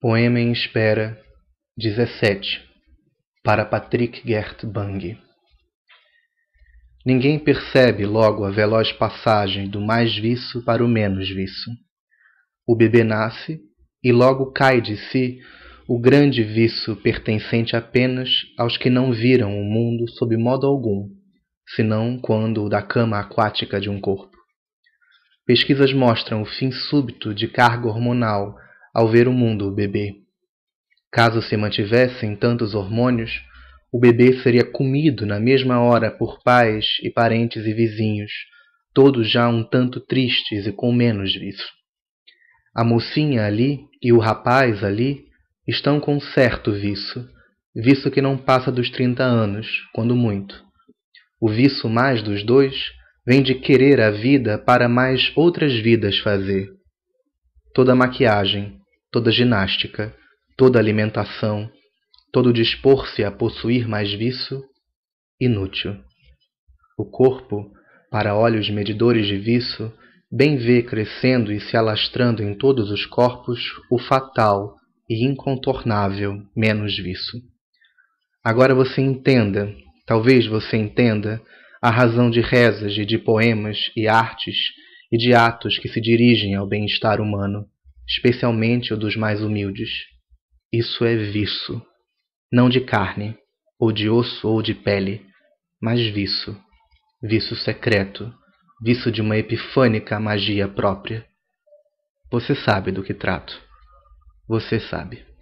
Poema em Espera 17 Para Patrick Gert Bang Ninguém percebe logo a veloz passagem do mais viço para o menos viço. O bebê nasce e logo cai de si o grande viço pertencente apenas aos que não viram o mundo sob modo algum, senão quando o da cama aquática de um corpo. Pesquisas mostram o fim súbito de carga hormonal ao ver o mundo bebê. Caso se mantivessem tantos hormônios, o bebê seria comido na mesma hora por pais e parentes e vizinhos, todos já um tanto tristes e com menos disso. A mocinha ali e o rapaz ali estão com certo viço, viço que não passa dos trinta anos, quando muito. O viço mais dos dois vem de querer a vida para mais outras vidas fazer. Toda maquiagem, toda ginástica, toda alimentação, todo dispor-se a possuir mais viço, inútil. O corpo, para olhos medidores de viço, bem vê crescendo e se alastrando em todos os corpos o fatal e incontornável menos viço. Agora você entenda, talvez você entenda, a razão de rezas e de poemas e artes e de atos que se dirigem ao bem-estar humano especialmente o dos mais humildes. Isso é viço, não de carne, ou de osso ou de pele, mas viço, viço secreto, viço de uma epifânica magia própria. Você sabe do que trato. Você sabe.